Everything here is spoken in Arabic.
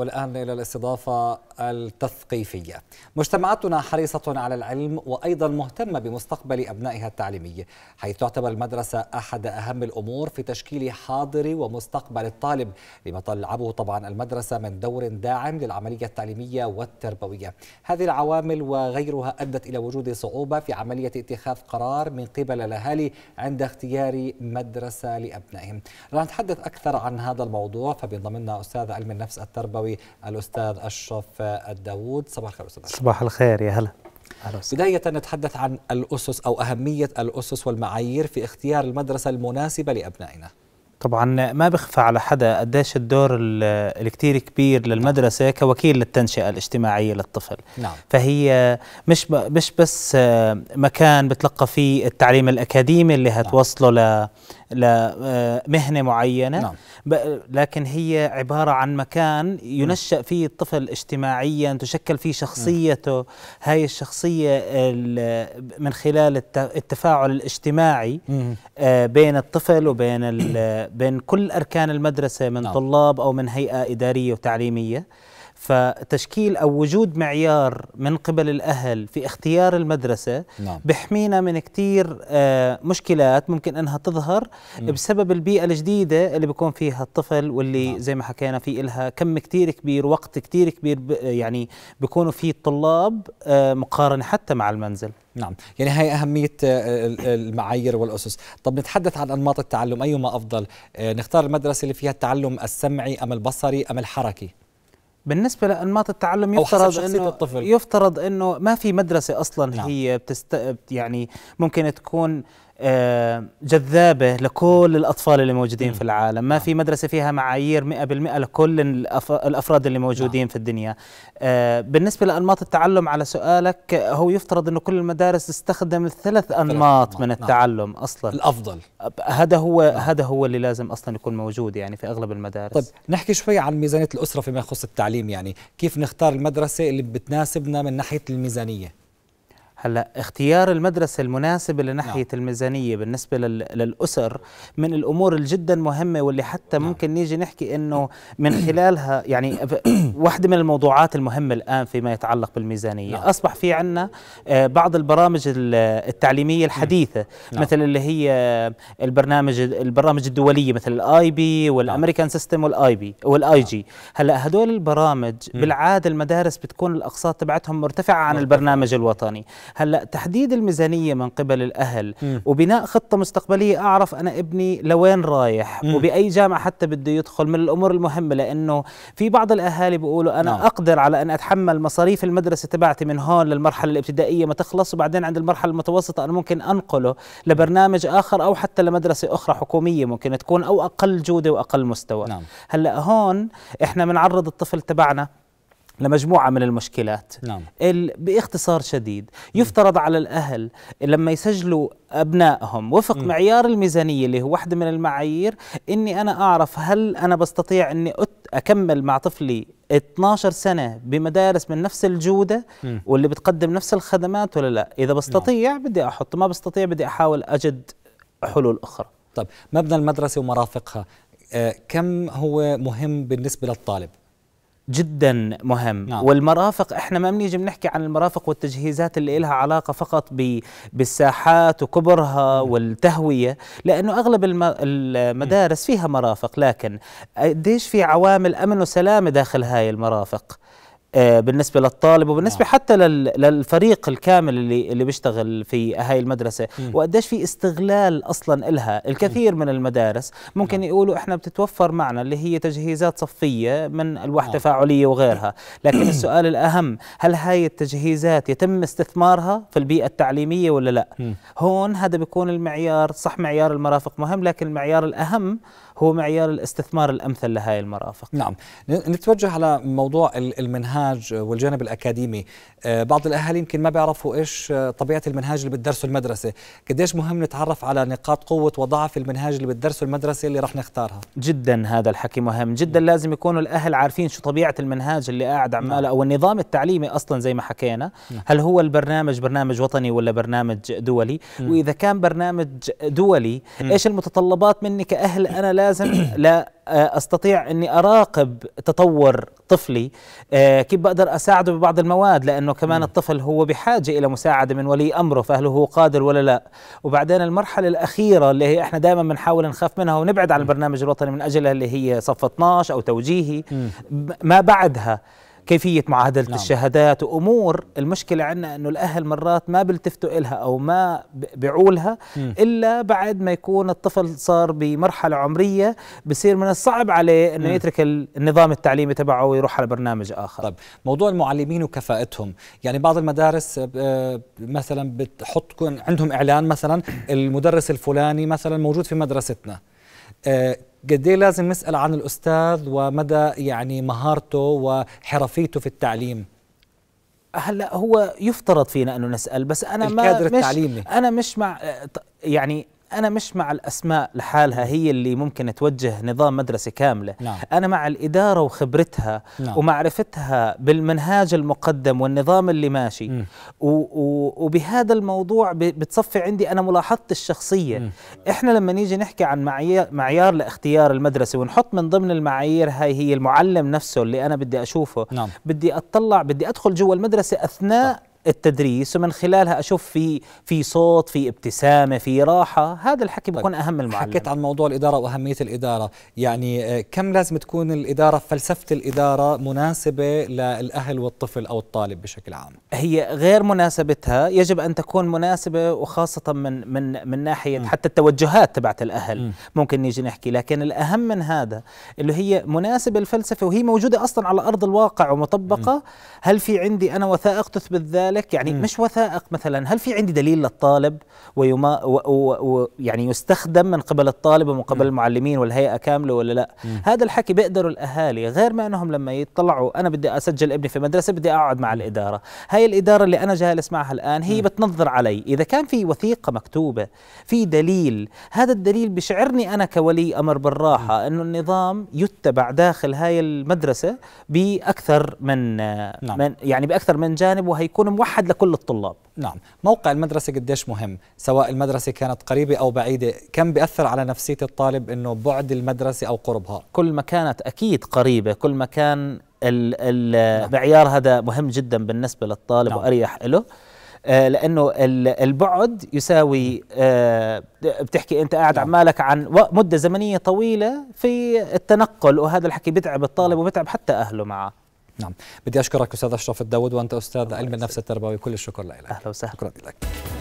والآن إلى الاستضافة التثقيفية مجتمعاتنا حريصة على العلم وأيضا مهتمة بمستقبل أبنائها التعليمي حيث تعتبر المدرسة أحد أهم الأمور في تشكيل حاضر ومستقبل الطالب لما تلعبه طبعا المدرسة من دور داعم للعملية التعليمية والتربوية هذه العوامل وغيرها أدت إلى وجود صعوبة في عملية اتخاذ قرار من قبل الأهالي عند اختيار مدرسة لأبنائهم رح نتحدث أكثر عن هذا الموضوع فبينضم أستاذ علم النفس التربوي الشرقاوي الأستاذ أشرف الداوود صباح الخير أستاذ أشرف صباح الخير يا هلا بداية نتحدث عن الأسس أو أهمية الأسس والمعايير في اختيار المدرسة المناسبة لأبنائنا طبعا ما بخفى على حدا قديش الدور الكتير كبير للمدرسة كوكيل للتنشئة الاجتماعية للطفل نعم. فهي مش مش بس آه، مكان بتلقى فيه التعليم الأكاديمي اللي نعم. هتوصله نعم. لمهنة آه، معينة نعم. لكن هي عبارة عن مكان ينشأ فيه الطفل اجتماعيا تشكل فيه شخصيته نعم. هاي الشخصية من خلال التفاعل الاجتماعي نعم. بين الطفل وبين بين كل أركان المدرسة من نعم. طلاب أو من هيئة إدارية وتعليمية فتشكيل او وجود معيار من قبل الاهل في اختيار المدرسه نعم. بحمينا من كثير آه، مشكلات ممكن انها تظهر م. بسبب البيئه الجديده اللي بيكون فيها الطفل واللي نعم. زي ما حكينا في إلها كم كثير كبير وقت كثير كبير يعني بيكونوا فيه الطلاب آه، مقارنه حتى مع المنزل نعم يعني هي أهمية آه، المعايير والأسس طب نتحدث عن أنماط التعلم أيهما أفضل نختار المدرسة اللي فيها التعلم السمعي أم البصري أم الحركي بالنسبة لأنماط التعلم يفترض أنه الطفل. يفترض أنه ما في مدرسة أصلا نعم. هي بتست... يعني ممكن تكون آه، جذابة لكل الأطفال اللي موجودين في العالم ما نعم. في مدرسة فيها معايير 100% لكل الأفراد اللي موجودين نعم. في الدنيا آه، بالنسبة لأنماط التعلم على سؤالك هو يفترض أن كل المدارس تستخدم ثلاث أنماط من نعم. التعلم أصلا الأفضل هذا هو هذا هو اللي لازم أصلا يكون موجود يعني في أغلب المدارس طيب نحكي شوي عن ميزانية الأسرة فيما يخص التعليم يعني كيف نختار المدرسة اللي بتناسبنا من ناحية الميزانية هلا اختيار المدرسة المناسبة لناحية نعم. الميزانية بالنسبة للأسر من الأمور الجدا مهمة واللي حتى نعم. ممكن نيجي نحكي إنه من خلالها يعني واحدة من الموضوعات المهمة الآن فيما يتعلق بالميزانية نعم. أصبح في عنا آه، بعض البرامج التعليمية الحديثة نعم. مثل اللي هي البرنامج البرامج الدولية مثل الآي بي والأمريكان نعم. سيستم والآي بي والآي جي نعم. هلا هدول البرامج بالعادة المدارس بتكون الأقساط تبعتهم مرتفعة عن البرنامج الوطني هلا تحديد الميزانيه من قبل الاهل م. وبناء خطه مستقبليه اعرف انا ابني لوين رايح م. وباي جامعه حتى بده يدخل من الامور المهمه لانه في بعض الاهالي بيقولوا انا نعم. اقدر على ان اتحمل مصاريف المدرسه تبعتي من هون للمرحله الابتدائيه ما تخلص وبعدين عند المرحله المتوسطه انا ممكن انقله لبرنامج اخر او حتى لمدرسه اخرى حكوميه ممكن تكون او اقل جوده واقل مستوى نعم. هلا هون احنا بنعرض الطفل تبعنا لمجموعة من المشكلات نعم. باختصار شديد يفترض على الأهل لما يسجلوا أبنائهم وفق م. معيار الميزانية اللي هو واحدة من المعايير أني أنا أعرف هل أنا بستطيع أني أكمل مع طفلي 12 سنة بمدارس من نفس الجودة م. واللي بتقدم نفس الخدمات ولا لا إذا نعم. بستطيع نعم. بدي أحط ما بستطيع بدي أحاول أجد حلول أخرى طيب مبنى المدرسة ومرافقها آه، كم هو مهم بالنسبة للطالب جدا مهم نعم. والمرافق احنا ما بنيجي بنحكي عن المرافق والتجهيزات اللي لها علاقه فقط بالساحات وكبرها نعم. والتهويه لانه اغلب المدارس فيها مرافق لكن قديش في عوامل امن وسلامه داخل هاي المرافق آه، بالنسبه للطالب وبالنسبه نعم. حتى للفريق الكامل اللي اللي بيشتغل في هاي المدرسه وقديش في استغلال اصلا إلها الكثير من المدارس ممكن نعم. يقولوا احنا بتتوفر معنا اللي هي تجهيزات صفيه من الواح تفاعليه نعم. وغيرها لكن السؤال الاهم هل هاي التجهيزات يتم استثمارها في البيئه التعليميه ولا لا هون هذا بيكون المعيار صح معيار المرافق مهم لكن المعيار الاهم هو معيار الاستثمار الامثل لهاي المرافق نعم نتوجه على موضوع المنهاج المنهاج والجانب الأكاديمي آه، بعض الأهالي يمكن ما بيعرفوا إيش آه، طبيعة المنهاج اللي بتدرسه المدرسة قديش مهم نتعرف على نقاط قوة وضعف المنهاج اللي بتدرسه المدرسة اللي رح نختارها جدا هذا الحكي مهم جدا لازم يكونوا الأهل عارفين شو طبيعة المنهاج اللي قاعد عماله نعم. أو النظام التعليمي أصلا زي ما حكينا نعم. هل هو البرنامج برنامج وطني ولا برنامج دولي نعم. وإذا كان برنامج دولي إيش المتطلبات مني كأهل أنا لازم لا آه، استطيع اني اراقب تطور طفلي آه، كيف بقدر اساعده ببعض المواد لانه كمان الطفل هو بحاجه الى مساعده من ولي امره فهل هو قادر ولا لا وبعدين المرحله الاخيره اللي هي احنا دائما بنحاول نخاف منها ونبعد عن البرنامج الوطني من اجلها اللي هي صف 12 او توجيهي ما بعدها كيفيه معاهده نعم. الشهادات وامور المشكله عندنا انه الاهل مرات ما بيلتفتوا إلها او ما بيعولها الا بعد ما يكون الطفل صار بمرحله عمريه بصير من الصعب عليه انه م. يترك النظام التعليمي تبعه ويروح على برنامج اخر طيب موضوع المعلمين وكفاءتهم يعني بعض المدارس آه، مثلا بتحط عندهم اعلان مثلا المدرس الفلاني مثلا موجود في مدرستنا آه، قد إيه لازم نسال عن الاستاذ ومدى يعني مهارته وحرفيته في التعليم هلا هو يفترض فينا انه نسال بس انا ما مش التعليمي. انا مش مع يعني أنا مش مع الأسماء لحالها هي اللي ممكن توجه نظام مدرسة كاملة نعم. أنا مع الإدارة وخبرتها نعم. ومعرفتها بالمنهاج المقدم والنظام اللي ماشي و و وبهذا الموضوع بتصفي عندي أنا ملاحظتي الشخصية م. إحنا لما نيجي نحكي عن معيار, معيار لاختيار المدرسة ونحط من ضمن المعايير هاي هي المعلم نفسه اللي أنا بدي أشوفه نعم. بدي أطلع بدي أدخل جوا المدرسة أثناء طب. التدريس ومن خلالها اشوف في في صوت في ابتسامه في راحه هذا الحكي بيكون طيب. اهم المعلم حكيت عن موضوع الاداره واهميه الاداره يعني آه، كم لازم تكون الاداره فلسفه الاداره مناسبه للاهل والطفل او الطالب بشكل عام هي غير مناسبتها يجب ان تكون مناسبه وخاصه من من من ناحيه م. حتى التوجهات تبعت الاهل م. ممكن نيجي نحكي لكن الاهم من هذا اللي هي مناسبه الفلسفه وهي موجوده اصلا على ارض الواقع ومطبقه م. هل في عندي انا وثائق تثبت ذلك ذلك يعني مش وثائق مثلا هل في عندي دليل للطالب ويما و و و يعني يستخدم من قبل الطالب ومن قبل المعلمين والهيئه كامله ولا لا هذا الحكي بيقدروا الاهالي غير ما انهم لما يطلعوا انا بدي اسجل ابني في مدرسه بدي اقعد مع الاداره هاي الاداره اللي انا جالس معها الان هي بتنظر علي اذا كان في وثيقه مكتوبه في دليل هذا الدليل بشعرني انا كولي امر بالراحه انه النظام يتبع داخل هاي المدرسه باكثر من, نعم. من يعني باكثر من جانب وهيكون موحد لكل الطلاب نعم موقع المدرسة قديش مهم سواء المدرسة كانت قريبة أو بعيدة كم بيأثر على نفسية الطالب أنه بعد المدرسة أو قربها كل ما كانت أكيد قريبة كل ما كان المعيار نعم. هذا مهم جدا بالنسبة للطالب نعم. وأريح له آه، لانه البعد يساوي آه، بتحكي انت قاعد نعم. عمالك عن مده زمنيه طويله في التنقل وهذا الحكي بتعب الطالب نعم. وبتعب حتى اهله معه نعم بدي أشكرك أستاذ أشرف الداود وأنت أستاذ علم النفس التربوي كل الشكر لك أهلا وسهلا شكرا لك